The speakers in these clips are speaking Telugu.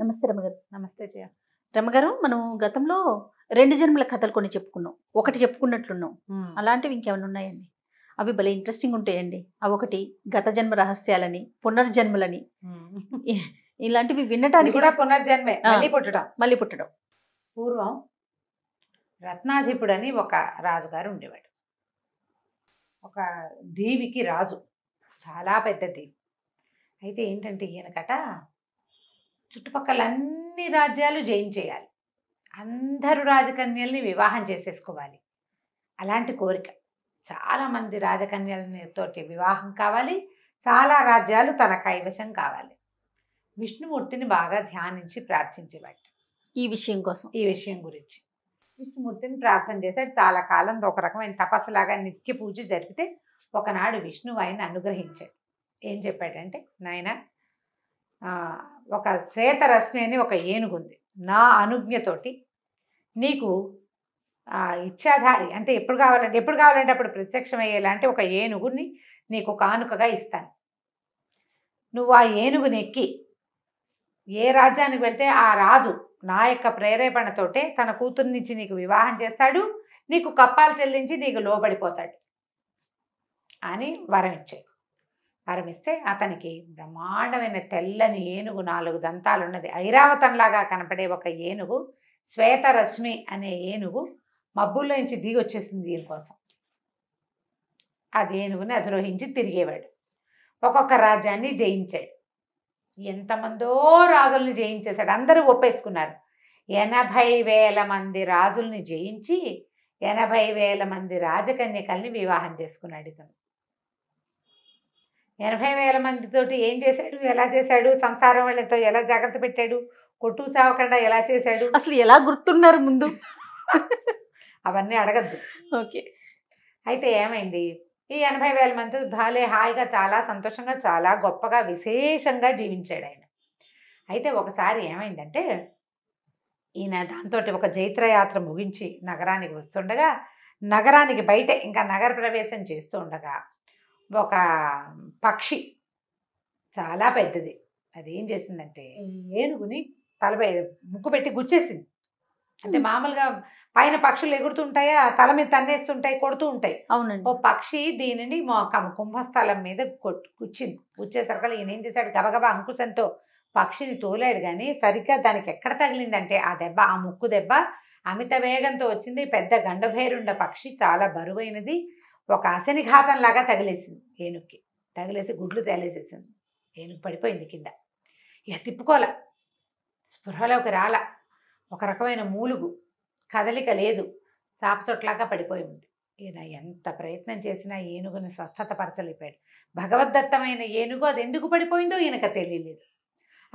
నమస్తే రమగారు నమస్తే జయ రమగారు మనం గతంలో రెండు జన్మల కథలు కొన్ని చెప్పుకున్నాం ఒకటి చెప్పుకున్నట్లున్నాం అలాంటివి ఇంకేమైనా ఉన్నాయండి అవి భలే ఇంట్రెస్టింగ్ ఉంటాయండి అవి ఒకటి గత జన్మ రహస్యాలని పునర్జన్మలని ఇలాంటివి వినటానికి కూడా పునర్జన్మే మళ్ళీ పుట్టడం మళ్ళీ పుట్టడం పూర్వం రత్నాధిపుడు అని ఒక రాజుగారు ఉండేవాడు ఒక దీవికి రాజు చాలా పెద్ద దీవి అయితే ఏంటంటే ఈయనకట చుట్టుపక్కల అన్ని రాజ్యాలు జయించేయాలి అందరూ రాజకన్యల్ని వివాహం చేసేసుకోవాలి అలాంటి కోరిక చాలామంది రాజకన్యలతోటి వివాహం కావాలి చాలా రాజ్యాలు తన కైవశం కావాలి విష్ణుమూర్తిని బాగా ధ్యానించి ప్రార్థించేవాడు ఈ విషయం కోసం ఈ విషయం గురించి విష్ణుమూర్తిని ప్రార్థన చేశాడు చాలా కాలం ఒక రకమైన తపస్సులాగా నిత్య పూజ జరిపితే ఒకనాడు విష్ణువు ఆయన అనుగ్రహించాడు ఏం చెప్పాడంటే నాయన ఒక శ్వేతరశ్మి అని ఒక ఏనుగు ఉంది నా అనుజ్ఞతోటి నీకు ఇచ్చాధారి అంటే ఎప్పుడు కావాలంటే ఎప్పుడు కావాలంటే అప్పుడు ప్రత్యక్షమయ్యేలాంటి ఒక ఏనుగుని నీకు కానుకగా ఇస్తాను నువ్వు ఆ ఏనుగుని ఎక్కి ఏ రాజ్యానికి వెళ్తే ఆ రాజు నా యొక్క ప్రేరేపణతోటే తన నుంచి నీకు వివాహం చేస్తాడు నీకు కప్పాలు చెల్లించి నీకు లోబడిపోతాడు అని వరం ఇచ్చాడు పరమిస్తే అతనికి బ్రహ్మాండమైన తెల్లని ఏనుగు నాలుగు దంతాలు ఉన్నది ఐరావతంలాగా కనపడే ఒక ఏనుగు శ్వేతరశ్మి అనే ఏనుగు మబ్బుల్లోంచి దిగి వచ్చేసింది దీనికోసం అది ఏనుగుని అధిరోహించి తిరిగేవాడు ఒక్కొక్క రాజ్యాన్ని జయించాడు ఎంతమందో రాజుల్ని జయించేశాడు అందరూ ఒప్పేసుకున్నారు ఎనభై వేల మంది రాజుల్ని జయించి ఎనభై వేల మంది రాజకన్యకల్ని వివాహం చేసుకున్నాడు ఇతను ఎనభై వేల మందితోటి ఏం చేశాడు ఎలా చేశాడు సంసారం వాళ్ళతో ఎలా జాగ్రత్త పెట్టాడు కొట్టు చావకుండా ఎలా చేశాడు అసలు ఎలా గుర్తున్నారు ముందు అవన్నీ అడగద్దు ఓకే అయితే ఏమైంది ఈ ఎనభై వేల మంది భలే హాయిగా చాలా సంతోషంగా చాలా గొప్పగా విశేషంగా జీవించాడు ఆయన అయితే ఒకసారి ఏమైందంటే ఈయన దాంతో ఒక జైత్రయాత్ర ముగించి నగరానికి వస్తుండగా నగరానికి బయట ఇంకా నగర ప్రవేశం చేస్తూ ఉండగా ఒక పక్షి చాలా పెద్దది అది ఏం చేసిందంటే ఏనుగుని తలపై ముక్కు పెట్టి గుచ్చేసింది అంటే మామూలుగా పైన పక్షులు ఎగురుతుంటాయా తల మీద తన్నేస్తుంటాయి కొడుతూ ఉంటాయి అవునండి ఓ పక్షి దీనిని కుంభస్థలం మీద గుచ్చింది గుచ్చేసరికి ఈయన ఏం చేశాడు గబగబా అంకుశంతో పక్షిని తోలాడు కానీ సరిగ్గా దానికి ఎక్కడ తగిలిందంటే ఆ దెబ్బ ఆ ముక్కు దెబ్బ అమిత వేగంతో వచ్చింది పెద్ద గండభైరుండ పక్షి చాలా బరువైనది ఒక అశనిఘాతంలాగా తగిలేసింది ఏనుక్కి తగిలేసి గుడ్లు తేలేసేసింది ఏనుగు పడిపోయింది కింద ఇక తిప్పుకోల స్పృహలోకి రాల ఒక రకమైన మూలుగు కదలిక లేదు చాపచొట్లాగా పడిపోయి ఉంది ఈయన ఎంత ప్రయత్నం చేసినా ఏనుగుని స్వస్థత పరచలేపాడు భగవద్దత్తమైన ఏనుగు అది ఎందుకు పడిపోయిందో ఈయనకు తెలియలేదు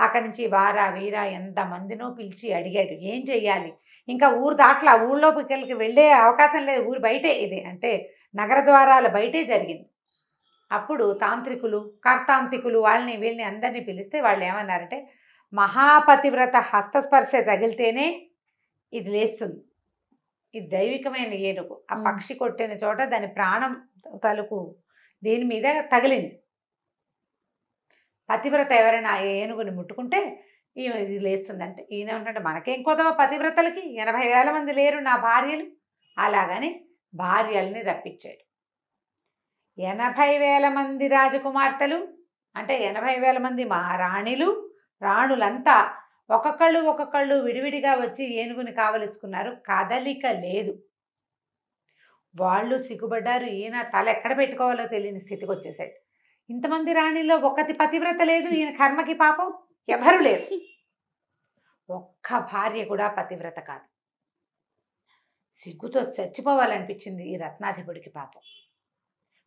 అక్కడి నుంచి వారా వీరా ఎంతమందినో పిలిచి అడిగాడు ఏం చెయ్యాలి ఇంకా ఊరు దాట్లా ఊళ్ళోకి వెళ్ళే అవకాశం లేదు ఊరు బయటే ఇది అంటే నగర ద్వారాల బయటే జరిగింది అప్పుడు తాంత్రికులు కర్తాంత్రికులు వాళ్ళని వీళ్ళని అందరినీ పిలిస్తే వాళ్ళు ఏమన్నారంటే మహాపతివ్రత హస్తస్పర్శ తగిలితేనే ఇది లేస్తుంది ఇది దైవికమైన ఏనుగు ఆ పక్షి కొట్టిన చోట దాని ప్రాణం తలుపు దీని మీద తగిలింది పతివ్రత ఎవరైనా ఆ ఏనుగుని ముట్టుకుంటే ఈమె ఇది లేస్తుందంటే ఈయన ఏమంటే మనకేం కొదవ పతివ్రతలకి ఎనభై వేల మంది లేరు నా భార్యలు అలాగని భార్యల్ని రప్పించాడు ఎనభై వేల మంది రాజకుమార్తెలు అంటే ఎనభై వేల మంది మహారాణిలు రాణులంతా ఒక్కొక్కళ్ళు ఒక్కొక్కళ్ళు విడివిడిగా వచ్చి ఏనుగుని కావలించుకున్నారు కదలిక లేదు వాళ్ళు సిగ్గుపడ్డారు ఈయన తల ఎక్కడ పెట్టుకోవాలో తెలియని స్థితికి వచ్చేసాడు ఇంతమంది రాణిలో ఒక్కటి పతివ్రత లేదు ఈయన కర్మకి పాపం ఎవరు లేరు ఒక్క భార్య కూడా పతివ్రత కాదు సిగ్గుతో చచ్చిపోవాలనిపించింది ఈ రత్నాధిపుడికి పాపం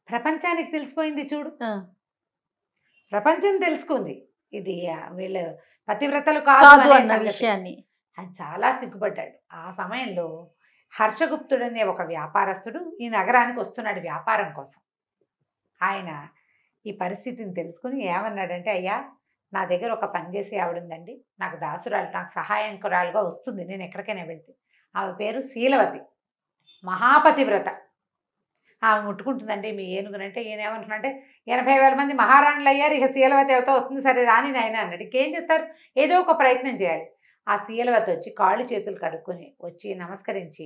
ప్రపంచానికి తెలిసిపోయింది చూడు ప్రపంచం తెలుసుకుంది ఇది వీళ్ళు పతివ్రతలు కాదు అన్న విషయాన్ని ఆయన చాలా సిగ్గుపడ్డాడు ఆ సమయంలో హర్షగుప్తుడు అనే ఒక వ్యాపారస్తుడు ఈ నగరానికి వస్తున్నాడు వ్యాపారం కోసం ఆయన ఈ పరిస్థితిని తెలుసుకుని ఏమన్నాడంటే అయ్యా నా దగ్గర ఒక ఆవిడ ఉందండి నాకు దాసురాలు నాకు సహాయకురాలుగా వస్తుంది నేను ఎక్కడికైనా వెళ్తే ఆమె పేరు శీలవతి మహాపతివ్రత ఆమె ముట్టుకుంటుందండి మీ ఏనుగునంటే ఈయన ఏమంటున్నాడంటే ఎనభై వేల మంది మహారాణులు అయ్యారు ఇక శీలవతి అవుతా వస్తుంది సరే రాని నాయన అన్నాడు ఇంకేం చేస్తారు ఏదో ఒక ప్రయత్నం చేయాలి ఆ శీలవతి వచ్చి కాళ్ళు చేతులు కడుక్కొని వచ్చి నమస్కరించి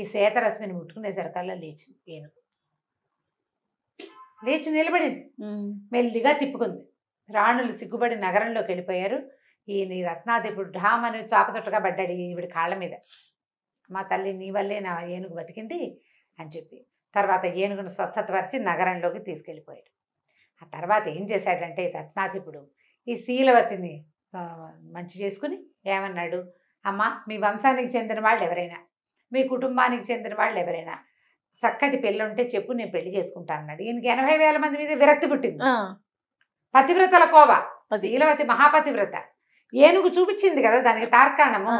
ఈ శ్వేతరశ్మిని ముట్టుకునేసరికల్లా లేచింది ఏనుగు లేచి నిలబడింది మెల్లిగా తిప్పుకుంది రాణులు సిగ్గుబడి నగరంలోకి వెళ్ళిపోయారు ఈయన రత్నాధిపుడు ఢామని చాపచుట్టగా పడ్డాడు ఈవిడ కాళ్ళ మీద మా తల్లి నీ వల్లే నా ఏనుగు బతికింది అని చెప్పి తర్వాత ఏనుగును స్వస్థతపరిచి నగరంలోకి తీసుకెళ్ళిపోయాడు ఆ తర్వాత ఏం చేశాడంటే రత్నాధిపుడు ఈ శీలవతిని మంచి చేసుకుని ఏమన్నాడు అమ్మ మీ వంశానికి చెందిన వాళ్ళు ఎవరైనా మీ కుటుంబానికి చెందిన వాళ్ళు ఎవరైనా చక్కటి పెళ్ళి ఉంటే చెప్పు నేను పెళ్లి చేసుకుంటాను అన్నాడు ఈయనకి ఎనభై వేల మంది మీద విరక్తి పుట్టింది పతివ్రతల కోవ శీలవతి మహాపతివ్రత ఏనుగు చూపించింది కదా దానికి తార్కాణము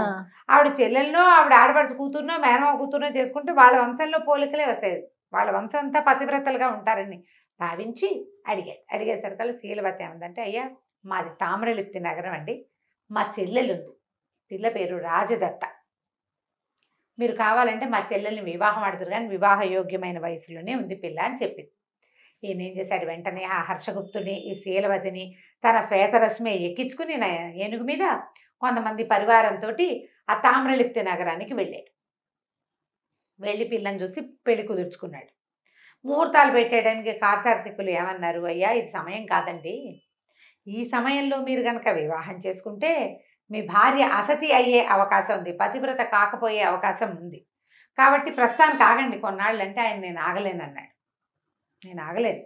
ఆవిడ చెల్లెల్లో ఆవిడ ఆడపడుచు కూతురునో మేనమావ కూతురునో చేసుకుంటే వాళ్ళ వంశంలో పోలికలే వస్తాయి వాళ్ళ వంశం అంతా పతివ్రతలుగా ఉంటారని భావించి అడిగాడు అడిగేసరికల్లా శీలవతి ఏమందంటే అయ్యా మాది తామ్రలిప్తి నగరం అండి మా ఉంది పిల్ల పేరు రాజదత్త మీరు కావాలంటే మా చెల్లెల్ని వివాహం ఆడుతురు కానీ వివాహ యోగ్యమైన వయసులోనే ఉంది పిల్ల అని చెప్పింది ఈయన ఏం చేశాడు వెంటనే ఆ హర్షగుప్తుని ఈ శీలవతిని తన శ్వేతరశ్మి ఎక్కించుకుని ఏనుగు మీద కొంతమంది పరివారంతో ఆ తామ్రలిప్తి నగరానికి వెళ్ళాడు వెళ్ళి పిల్లని చూసి పెళ్లి కుదుర్చుకున్నాడు ముహూర్తాలు పెట్టేయడానికి కార్తార్థికులు ఏమన్నారు అయ్యా ఇది సమయం కాదండి ఈ సమయంలో మీరు కనుక వివాహం చేసుకుంటే మీ భార్య అసతి అయ్యే అవకాశం ఉంది పతివ్రత కాకపోయే అవకాశం ఉంది కాబట్టి ప్రస్తుతానికి ఆగండి కొన్నాళ్ళు అంటే ఆయన నేను ఆగలేనన్నాడు నేను ఆగలేను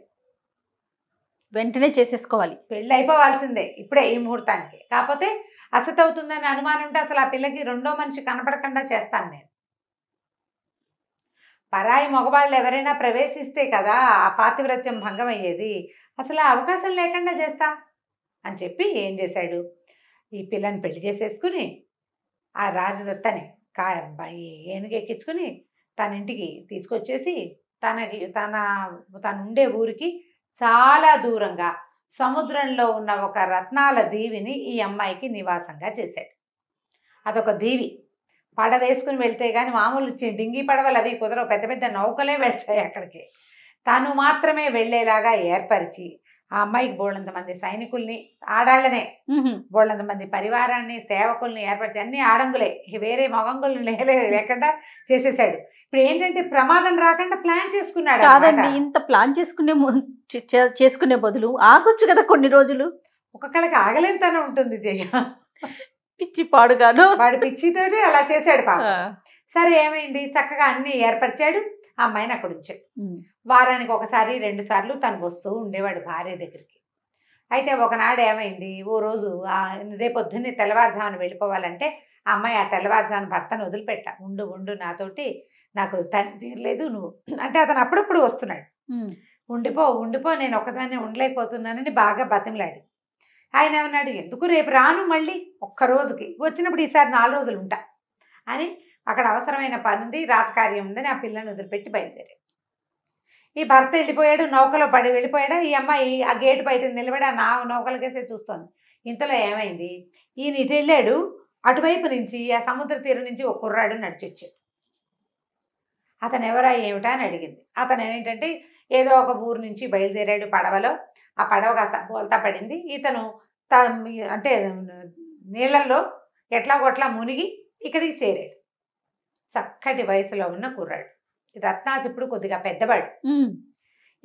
వెంటనే చేసేసుకోవాలి పెళ్ళి అయిపోవాల్సిందే ఇప్పుడే ఈ ముహూర్తానికి కాకపోతే అసత్ అవుతుందని అనుమానం ఉంటే అసలు ఆ పిల్లకి రెండో మనిషి కనపడకుండా చేస్తాను నేను పరాయి మగవాళ్ళు ఎవరైనా ప్రవేశిస్తే కదా ఆ పాతివ్రత్యం భంగం అయ్యేది అసలు అవకాశం లేకుండా చేస్తా అని చెప్పి ఏం చేశాడు ఈ పిల్లని పెళ్లి చేసేసుకుని ఆ రాజదత్తని కారం ఏనుగెక్కించుకుని తన ఇంటికి తీసుకొచ్చేసి తనకి తన తను ఉండే ఊరికి చాలా దూరంగా సముద్రంలో ఉన్న ఒక రత్నాల దీవిని ఈ అమ్మాయికి నివాసంగా చేశాడు అదొక దీవి పడ వేసుకుని వెళ్తే కానీ మామూలు డింగి పడవలు అవి కుదరవు పెద్ద పెద్ద నౌకలే వెళ్తాయి అక్కడికి తను మాత్రమే వెళ్ళేలాగా ఏర్పరిచి ఆ అమ్మాయికి బోళ్ళంత మంది సైనికుల్ని ఆడాళ్ళనే బోళ్ళంత మంది పరివారాన్ని సేవకుల్ని ఏర్పరిచి అన్ని ఆడంగులే వేరే మగంగులు లేకుండా చేసేసాడు ఇప్పుడు ఏంటంటే ప్రమాదం రాకుండా ప్లాన్ చేసుకున్నాడు కాదండి ఇంత ప్లాన్ చేసుకునే చేసుకునే బదులు ఆగొచ్చు కదా కొన్ని రోజులు కళకి ఆగలేంతనే ఉంటుంది జయ పిచ్చి పాడుగాను వాడు పిచ్చితోటి అలా చేశాడు పాప సరే ఏమైంది చక్కగా అన్ని ఏర్పరిచాడు అమ్మాయిని అక్కడ ఉంచాడు వారానికి ఒకసారి రెండు సార్లు తను వస్తూ ఉండేవాడు భార్య దగ్గరికి అయితే ఒకనాడు ఏమైంది ఓ రోజు రేపొద్దున్నే తెల్లవారుజామున వెళ్ళిపోవాలంటే ఆ అమ్మాయి ఆ తెల్లవారుజామున భర్తను వదిలిపెట్ట ఉండు ఉండు నాతోటి నాకు తను తీరలేదు నువ్వు అంటే అతను అప్పుడప్పుడు వస్తున్నాడు ఉండిపో ఉండిపో నేను ఒకదాన్ని ఉండలేకపోతున్నానని బాగా బతిమలాడు ఆయన ఏమన్నాడు ఎందుకు రేపు రాను మళ్ళీ ఒక్క రోజుకి వచ్చినప్పుడు ఈసారి నాలుగు రోజులు ఉంటా అని అక్కడ అవసరమైన పనుంది రాజకార్యం ఉందని ఆ పిల్లని వదిలిపెట్టి బయలుదేరాడు ఈ భర్త వెళ్ళిపోయాడు నౌకలో పడి వెళ్ళిపోయాడు ఈ అమ్మాయి ఆ గేటు బయట నిలబడి ఆ నా నౌకలకేసే చూస్తోంది ఇంతలో ఏమైంది ఈయన ఇటు వెళ్ళాడు అటువైపు నుంచి ఆ సముద్ర తీరం నుంచి ఒక కుర్రాడు నడిచొచ్చాడు అతను ఎవరా ఏమిటా అని అడిగింది అతను ఏంటంటే ఏదో ఒక ఊరు నుంచి బయలుదేరాడు పడవలో ఆ పడవ కాస్త బోల్తా పడింది ఇతను త అంటే నీళ్ళల్లో ఎట్లా కొట్లా మునిగి ఇక్కడికి చేరాడు చక్కటి వయసులో ఉన్న కుర్రాడు రత్నాథ్ ఇప్పుడు కొద్దిగా పెద్దవాడు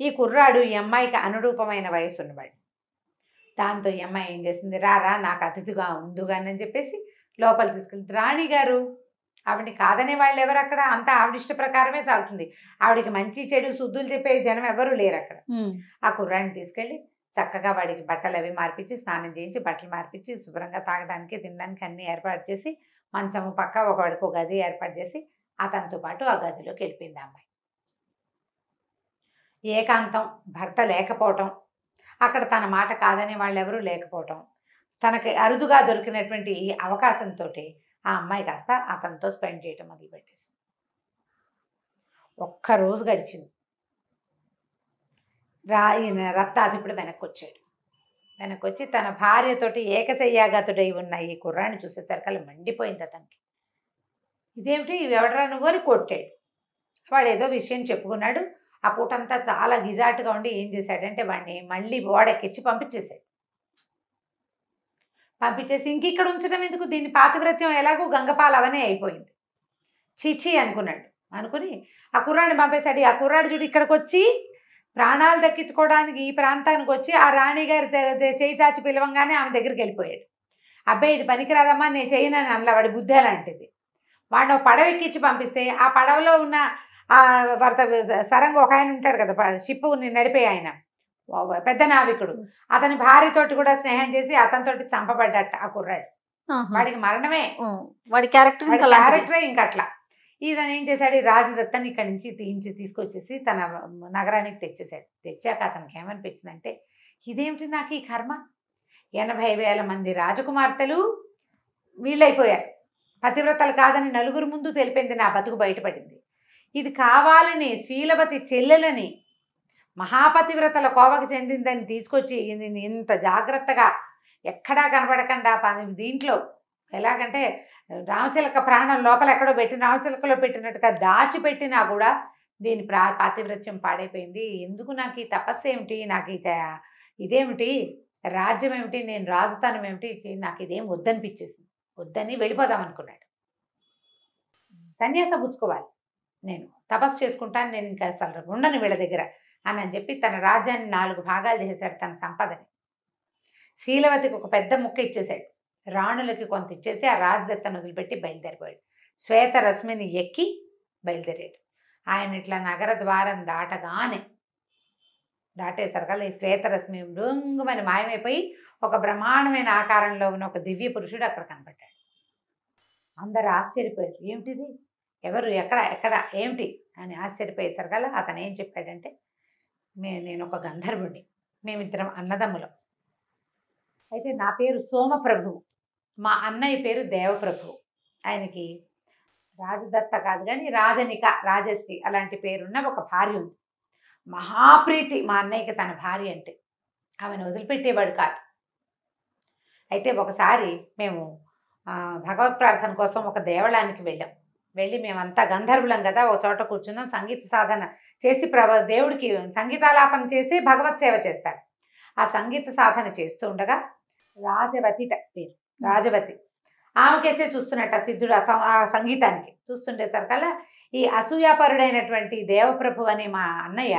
ఈ కుర్రాడు ఈ అమ్మాయికి అనురూపమైన వయసు ఉన్నవాడు దాంతో ఈ అమ్మాయి ఏం చేసింది రారా నాకు అతిథిగా ఉందిగాని అని చెప్పేసి లోపల తీసుకెళ్తుంది రాణి గారు ఆవిడని కాదనే వాళ్ళు ఎవరు అక్కడ అంతా ఆవిడ ఇష్ట ప్రకారమే సాగుతుంది ఆవిడకి మంచి చెడు శుద్ధులు చెప్పే జనం ఎవరు లేరు అక్కడ ఆ కుర్రాడిని తీసుకెళ్ళి చక్కగా వాడికి బట్టలు అవి మార్పించి స్నానం చేయించి బట్టలు మార్పించి శుభ్రంగా తాగడానికి తినడానికి అన్ని ఏర్పాటు చేసి మంచము పక్క ఒకవాడికి ఒక గది ఏర్పాటు చేసి అతనితో పాటు ఆ గదిలోకి వెళ్ళిపోయింది అమ్మాయి ఏకాంతం భర్త లేకపోవటం అక్కడ తన మాట కాదని వాళ్ళెవరూ లేకపోవటం తనకి అరుదుగా దొరికినటువంటి అవకాశంతో ఆ అమ్మాయి కాస్త అతనితో స్పెండ్ చేయటం మొదలుపెట్టేసింది ఒక్కరోజు గడిచింది రా ఈయన రత్నాధిపుడు వెనక్కి వచ్చాడు వెనక్కి వచ్చి తన భార్యతోటి ఏకశయ్యాగతుడై ఉన్న ఈ కుర్రాన్ని చూసేసరికి మండిపోయింది అతనికి ఇదేమిటి ఎవడరా నువ్వు అని కొట్టాడు వాడు ఏదో విషయం చెప్పుకున్నాడు ఆ పూటంతా చాలా గిజాటుగా ఉండి ఏం చేశాడంటే వాడిని మళ్ళీ ఓడకెచ్చి పంపించేశాడు పంపించేసి ఇంక ఇక్కడ ఉంచడం ఎందుకు దీన్ని పాతివ్రత్యం ఎలాగో గంగపాలవనే అయిపోయింది చీచి అనుకున్నాడు అనుకుని ఆ కుర్రాడిని పంపేశాడు ఆ కుర్రాడు చూడు ఇక్కడికి వచ్చి ప్రాణాలు దక్కించుకోవడానికి ఈ ప్రాంతానికి వచ్చి ఆ రాణిగారి చేయి దాచి పిలవంగానే ఆమె దగ్గరికి వెళ్ళిపోయాడు అబ్బాయి ఇది పనికిరాదమ్మా నేను చేయను అని వాడి బుద్ధి అలాంటిది వాడిని పడవ ఎక్కించి పంపిస్తే ఆ పడవలో ఉన్న భర్త సరంగ ఒక ఆయన ఉంటాడు కదా షిప్ నడిపే ఆయన పెద్ద నావికుడు అతని భార్యతోటి కూడా స్నేహం చేసి అతనితోటి చంపబడ్డట ఆ కుర్రాడు వాడికి మరణమే వాడి క్యారెక్టర్ క్యారెక్టరే ఇంకట్లా ఇదని ఏం చేశాడు రాజదత్తని ఇక్కడి నుంచి తీయించి తీసుకొచ్చేసి తన నగరానికి తెచ్చేసాడు తెచ్చాక అతనికి ఏమనిపించిందంటే ఇదేమిటి నాకు ఈ కర్మ ఎనభై వేల మంది రాజకుమార్తెలు వీళ్ళైపోయారు పతివ్రతలు కాదని నలుగురు ముందు తెలిపింది నా బతుకు బయటపడింది ఇది కావాలని శీలవతి చెల్లెలని మహాపతివ్రతల కోవకు చెందిందని తీసుకొచ్చి ఇంత జాగ్రత్తగా ఎక్కడా కనబడకుండా దీంట్లో ఎలాగంటే రామచిలక ప్రాణం లోపల ఎక్కడో పెట్టి రామచిలకలో పెట్టినట్టుగా దాచిపెట్టినా కూడా దీని ప్రా పాతివ్రత్యం పాడైపోయింది ఎందుకు నాకు ఈ తపస్సు ఏమిటి నాకు ఈ ఇదేమిటి రాజ్యం ఏమిటి నేను రాజధానం ఏమిటి నాకు ఇదేం వద్దనిపించేసింది వద్దని వెళ్ళిపోదాం అనుకున్నాడు సన్యాసం పుచ్చుకోవాలి నేను తపస్సు చేసుకుంటాను నేను ఇంకా అసలు ఉండను వీళ్ళ దగ్గర అని అని చెప్పి తన రాజ్యాన్ని నాలుగు భాగాలు చేశాడు తన సంపదని శీలవతికి ఒక పెద్ద ముక్క ఇచ్చేశాడు రాణులకి కొంత ఇచ్చేసి ఆ రాజదత్తను వదిలిపెట్టి బయలుదేరిపోయాడు శ్వేత రశ్మిని ఎక్కి బయలుదేరాడు ఆయన ఇట్లా నగర ద్వారం దాటగానే దాటేసరికల్లా ఈ శ్వేతరశ్మి మృంగుమని మాయమైపోయి ఒక బ్రహ్మాండమైన ఆకారంలో ఉన్న ఒక దివ్య పురుషుడు అక్కడ కనపడ్డాడు అందరు ఆశ్చర్యపోయారు ఏమిటిది ఎవరు ఎక్కడ ఎక్కడ ఏమిటి అని ఆశ్చర్యపోయేసరికల్లా అతను ఏం చెప్పాడంటే మే నేను ఒక గంధర్వుడిని మేమిద్దరం అన్నదమ్ములం అయితే నా పేరు సోమప్రభువు మా అన్నయ్య పేరు దేవప్రభువు ఆయనకి రాజదత్త కాదు కానీ రాజనిక రాజశ్రీ అలాంటి పేరున్న ఒక భార్య ఉంది మహాప్రీతి మా అన్నయ్యకి తన భార్య అంటే ఆమెను వదిలిపెట్టేవాడు కాదు అయితే ఒకసారి మేము భగవత్ ప్రార్థన కోసం ఒక దేవళానికి వెళ్ళాం వెళ్ళి మేమంతా గంధర్వులం కదా ఒక చోట కూర్చున్నాం సంగీత సాధన చేసి ప్రభ దేవుడికి సంగీతాలాపన చేసి భగవత్ సేవ చేస్తారు ఆ సంగీత సాధన చేస్తూ ఉండగా రాజవతి పేరు రాజవతి ఆమెకేసే చూస్తున్నట్ట సిద్ధుడు ఆ సంగీతానికి సరికల్లా ఈ అసూయాపరుడైనటువంటి దేవప్రభు అనే మా అన్నయ్య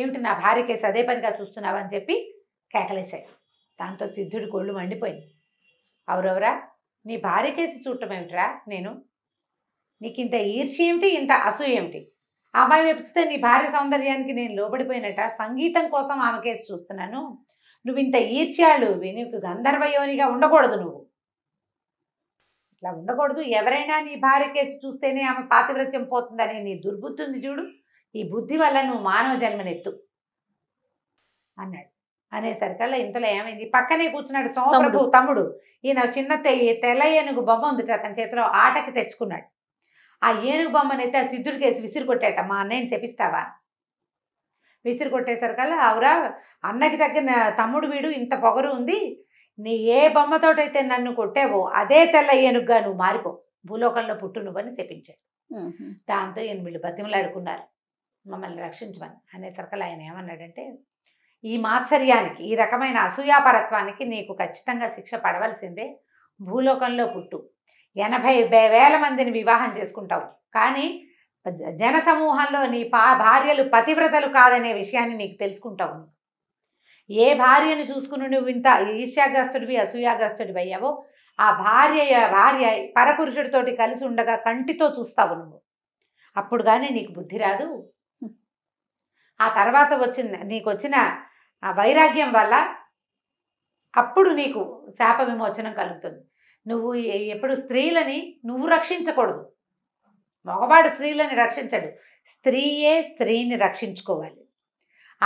ఏమిటి నా భార్యకేసి అదే పనిగా చూస్తున్నావని చెప్పి కేకలేశాడు దాంతో సిద్ధుడి కొళ్ళు మండిపోయింది అవురవరా నీ భార్యకేసి చూడటం ఏమిట్రా నేను నీకు ఇంత ఈర్ష ఏమిటి ఇంత అసూయ ఏమిటి అమ్మాయి వెప్పిస్తే నీ భార్య సౌందర్యానికి నేను లోబడిపోయినట సంగీతం కోసం ఆమె కేసు చూస్తున్నాను నువ్వు ఇంత ఈర్ష్యాలు నీకు గంధర్వయోనిగా ఉండకూడదు నువ్వు ఇట్లా ఉండకూడదు ఎవరైనా నీ భార్య కేసు చూస్తేనే ఆమె పాతివ్రత్యం పోతుందని నీ దుర్బుద్ధి ఉంది చూడు ఈ బుద్ధి వల్ల నువ్వు మానవ జన్మనెత్తు అన్నాడు అనేసరికల్లా ఇంతలో ఏమైంది పక్కనే కూర్చున్నాడు సోమప్రభు తమ్ముడు ఈయన చిన్న తెల్ల ఏనుగు బొమ్మ ఉందిట అతని చేతిలో ఆటకి తెచ్చుకున్నాడు ఆ ఏనుగు బొమ్మనైతే ఆ సిద్ధుడికి వేసి విసిరి కొట్టేట మా అన్నయ్యని చెప్పిస్తావా విసిరి కొట్టేసరికల్లా ఆవురా అన్నకి తగ్గిన తమ్ముడు వీడు ఇంత పొగరు ఉంది నీ ఏ బొమ్మతోటైతే నన్ను కొట్టావో అదే తెల్ల ఏనుగ్గా నువ్వు మారిపో భూలోకంలో పుట్టు నువ్వని చెప్పించాడు దాంతో ఈయన వీళ్ళు బతిమలాడుకున్నారు మమ్మల్ని రక్షించమని అనే అనేసరికి ఆయన ఏమన్నాడంటే ఈ మాత్సర్యానికి ఈ రకమైన అసూయాపరత్వానికి నీకు ఖచ్చితంగా శిక్ష పడవలసిందే భూలోకంలో పుట్టు ఎనభై వేల మందిని వివాహం చేసుకుంటావు కానీ జన సమూహంలో నీ పా భార్యలు పతివ్రతలు కాదనే విషయాన్ని నీకు తెలుసుకుంటావు ఏ భార్యను చూసుకుని నువ్వు ఇంత ఈర్ష్యాగ్రస్తుడివి అసూయాగ్రస్తుడివి అయ్యావో ఆ భార్య భార్య పరపురుషుడితోటి కలిసి ఉండగా కంటితో చూస్తావు నువ్వు అప్పుడు కానీ నీకు బుద్ధి రాదు ఆ తర్వాత వచ్చిన నీకు వచ్చిన ఆ వైరాగ్యం వల్ల అప్పుడు నీకు శాప విమోచనం కలుగుతుంది నువ్వు ఎప్పుడు స్త్రీలని నువ్వు రక్షించకూడదు మగవాడు స్త్రీలని రక్షించడు స్త్రీయే స్త్రీని రక్షించుకోవాలి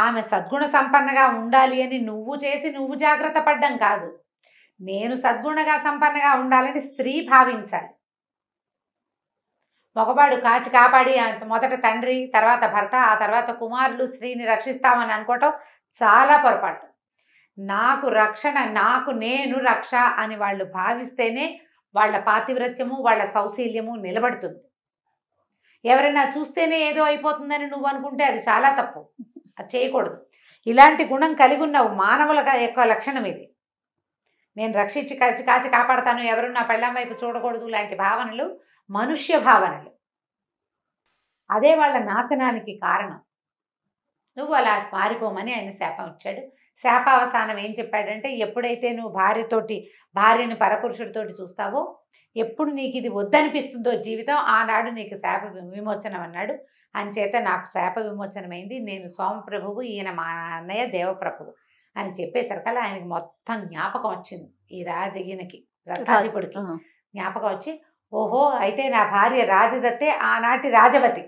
ఆమె సద్గుణ సంపన్నగా ఉండాలి అని నువ్వు చేసి నువ్వు జాగ్రత్త పడ్డం కాదు నేను సద్గుణగా సంపన్నగా ఉండాలని స్త్రీ భావించాలి మగవాడు కాచి కాపాడి మొదట తండ్రి తర్వాత భర్త ఆ తర్వాత కుమారులు స్త్రీని రక్షిస్తామని అనుకోవటం చాలా పొరపాటు నాకు రక్షణ నాకు నేను రక్ష అని వాళ్ళు భావిస్తేనే వాళ్ళ పాతివ్రత్యము వాళ్ళ సౌశీల్యము నిలబడుతుంది ఎవరైనా చూస్తేనే ఏదో అయిపోతుందని నువ్వు అనుకుంటే అది చాలా తప్పు అది చేయకూడదు ఇలాంటి గుణం కలిగి ఉన్న మానవుల యొక్క లక్షణం ఇది నేను రక్షించి కాచి కాచి కాపాడతాను ఎవరు నా పెళ్ళాం వైపు చూడకూడదు లాంటి భావనలు మనుష్య భావనలు అదే వాళ్ళ నాశనానికి కారణం నువ్వు అలా మారిపోమని ఆయన శాపం ఇచ్చాడు శాపావసానం ఏం చెప్పాడంటే ఎప్పుడైతే నువ్వు భార్యతోటి భార్యని పరపురుషుడితోటి చూస్తావో ఎప్పుడు నీకు ఇది వద్దనిపిస్తుందో జీవితం ఆనాడు నీకు శాప విమోచనం అన్నాడు అంచేత నాకు శాప విమోచనమైంది నేను సోమప్రభువు ఈయన మా అన్నయ్య దేవప్రభువు అని చెప్పేసరికల్లా ఆయనకి మొత్తం జ్ఞాపకం వచ్చింది ఈ రాజ ఈయనకి జ్ఞాపకం వచ్చి ఓహో అయితే నా భార్య రాజదత్తే ఆనాటి రాజవతి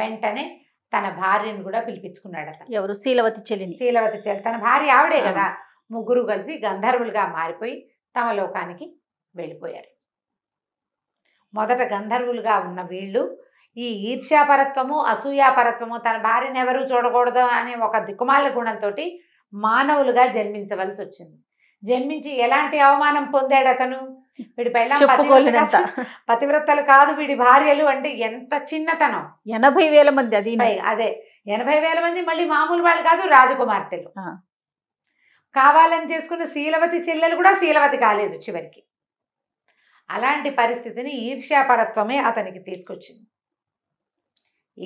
వెంటనే తన భార్యను కూడా పిలిపించుకున్నాడు అతను ఎవరు శీలవతి చెల్లిని శీలవతి చెల్లి తన భార్య ఆవిడే కదా ముగ్గురు కలిసి గంధర్వులుగా మారిపోయి తమ లోకానికి వెళ్ళిపోయారు మొదట గంధర్వులుగా ఉన్న వీళ్ళు ఈ ఈర్ష్యాపరత్వము అసూయాపరత్వము తన భార్యను ఎవరూ చూడకూడదు అనే ఒక దిక్కుమాల గుణంతో మానవులుగా జన్మించవలసి వచ్చింది జన్మించి ఎలాంటి అవమానం పొందాడు అతను వీడి చెప్పుకోలేనంత పతివ్రతలు కాదు వీడి భార్యలు అంటే ఎంత చిన్నతనం ఎనభై వేల మంది అది అదే ఎనభై వేల మంది మళ్ళీ మామూలు వాళ్ళు కాదు రాజకుమార్తెలు కావాలని చేసుకున్న శీలవతి చెల్లెలు కూడా శీలవతి కాలేదు చివరికి అలాంటి పరిస్థితిని ఈర్ష్యాపరత్వమే అతనికి తీసుకొచ్చింది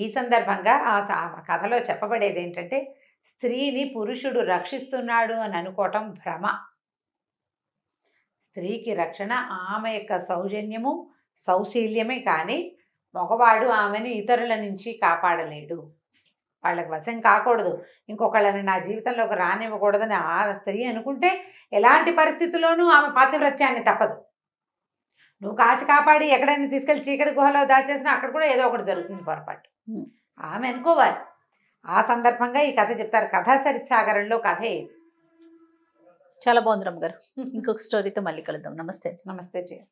ఈ సందర్భంగా ఆ కథలో చెప్పబడేది ఏంటంటే స్త్రీని పురుషుడు రక్షిస్తున్నాడు అని అనుకోవటం భ్రమ స్త్రీకి రక్షణ ఆమె యొక్క సౌజన్యము సౌశీల్యమే కానీ మగవాడు ఆమెను ఇతరుల నుంచి కాపాడలేడు వాళ్ళకి వశం కాకూడదు ఇంకొకళ్ళని నా జీవితంలోకి రానివ్వకూడదని ఆ స్త్రీ అనుకుంటే ఎలాంటి పరిస్థితుల్లోనూ ఆమె పాతివ్రత్యాన్ని తప్పదు నువ్వు కాచి కాపాడి ఎక్కడైనా తీసుకెళ్ళి చీకటి గుహలో దాచేసినా అక్కడ కూడా ఏదో ఒకటి జరుగుతుంది పొరపాటు ఆమె అనుకోవాలి ఆ సందర్భంగా ఈ కథ చెప్తారు కథా సరిత్సాగరంలో కథ ఏది చాలా బాగుంది రమ్మ గారు ఇంకొక స్టోరీతో మళ్ళీ కలుద్దాం నమస్తే నమస్తే జయ